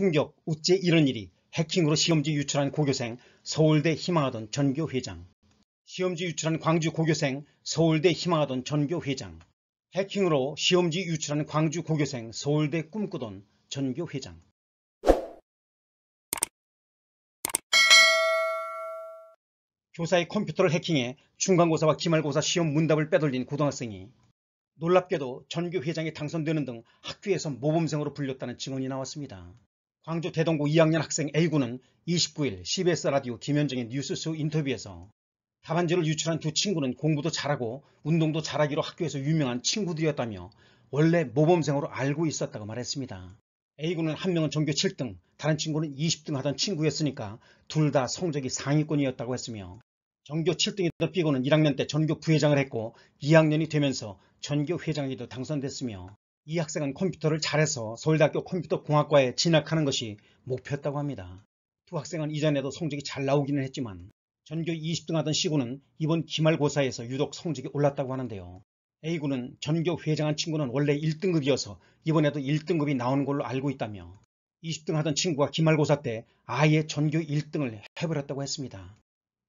충격, 어째 이런 일이 해킹으로 시험지 유출한 고교생, 서울대 희망하던 전교 회장 시험지 유출한 광주 고교생, 서울대 희망하던 전교 회장 해킹으로 시험지 유출한 광주 고교생, 서울대 꿈꾸던 전교 회장 교사의 컴퓨터를 해킹해 중간고사와 기말고사 시험 문답을 빼돌린 고등학생이 놀랍게도 전교 회장에 당선되는 등 학교에서 모범생으로 불렸다는 증언이 나왔습니다. 광주 대동고 2학년 학생 A군은 29일 CBS 라디오 김현정의 뉴스쇼 인터뷰에서 답안지를 유출한 두 친구는 공부도 잘하고 운동도 잘하기로 학교에서 유명한 친구들이었다며 원래 모범생으로 알고 있었다고 말했습니다. A군은 한 명은 전교 7등, 다른 친구는 20등 하던 친구였으니까 둘 다 성적이 상위권이었다고 했으며 전교 7등이던 B군은 1학년 때 전교 부회장을 했고 2학년이 되면서 전교 회장에도 당선됐으며 이 학생은 컴퓨터를 잘해서 서울대학교 컴퓨터공학과에 진학하는 것이 목표였다고 합니다. 두 학생은 이전에도 성적이 잘 나오기는 했지만 전교 20등 하던 C군은 이번 기말고사에서 유독 성적이 올랐다고 하는데요. A군은 전교 회장한 친구는 원래 1등급이어서 이번에도 1등급이 나오는 걸로 알고 있다며 20등 하던 친구가 기말고사 때 아예 전교 1등을 해버렸다고 했습니다.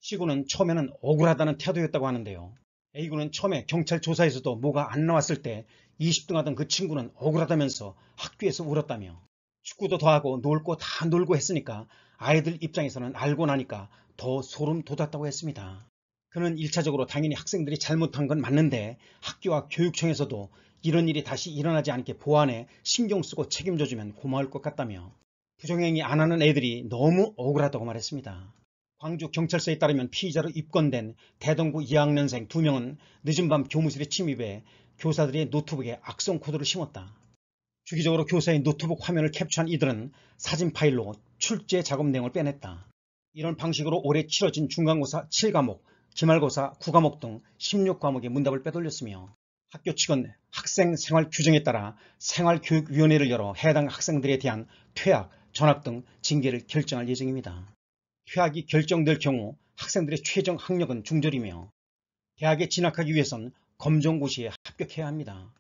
C군은 처음에는 억울하다는 태도였다고 하는데요. A군은 처음에 경찰 조사에서도 뭐가 안 나왔을 때 20등 하던 그 친구는 억울하다면서 학교에서 울었다며 축구도 더하고 놀고다 놀고 했으니까 아이들 입장에서는 알고 나니까 더 소름 돋았다고 했습니다. 그는 1차적으로 당연히 학생들이 잘못한 건 맞는데 학교와 교육청에서도 이런 일이 다시 일어나지 않게 보완해 신경 쓰고 책임져주면 고마울 것 같다며 부정행위 안 하는 애들이 너무 억울하다고 말했습니다. 광주 경찰서에 따르면 피의자로 입건된 대동구 2학년생 2명은 늦은 밤 교무실에 침입해 교사들의 노트북에 악성 코드를 심었다. 주기적으로 교사의 노트북 화면을 캡처한 이들은 사진 파일로 출제 작업 내용을 빼냈다. 이런 방식으로 올해 치러진 중간고사 7과목, 기말고사 9과목 등 16과목의 문답을 빼돌렸으며 학교 측은 학생 생활 규정에 따라 생활교육위원회를 열어 해당 학생들에 대한 퇴학, 전학 등 징계를 결정할 예정입니다. 휴학이 결정될 경우 학생들의 최종 학력은 중절이며 대학에 진학하기 위해선 검정고시에 합격해야 합니다.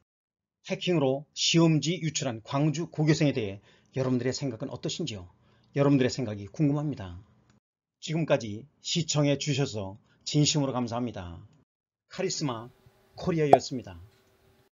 해킹으로 시험지 유출한 광주 고교생에 대해 여러분들의 생각은 어떠신지요? 여러분들의 생각이 궁금합니다. 지금까지 시청해 주셔서 진심으로 감사합니다. 카리스마 코리아였습니다.